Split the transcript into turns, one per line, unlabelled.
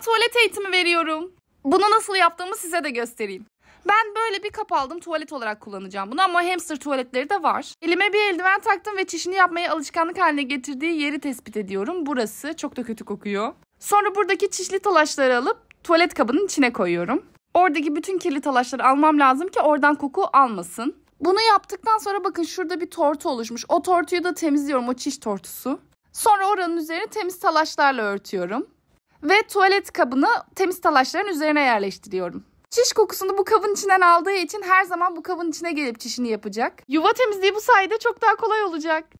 tuvalet eğitimi veriyorum. Bunu nasıl yaptığımı size de göstereyim. Ben böyle bir kap aldım tuvalet olarak kullanacağım bunu ama hamster tuvaletleri de var. Elime bir eldiven taktım ve çişini yapmayı alışkanlık haline getirdiği yeri tespit ediyorum. Burası çok da kötü kokuyor. Sonra buradaki çişli talaşları alıp tuvalet kabının içine koyuyorum. Oradaki bütün kirli talaşları almam lazım ki oradan koku almasın. Bunu yaptıktan sonra bakın şurada bir tortu oluşmuş. O tortuyu da temizliyorum o çiş tortusu. Sonra oranın üzerine temiz talaşlarla örtüyorum ve tuvalet kabını temiz talaşların üzerine yerleştiriyorum. Çiş kokusunu bu kabın içinden aldığı
için her zaman bu kabın içine gelip çişini yapacak. Yuva temizliği bu sayede çok daha kolay olacak.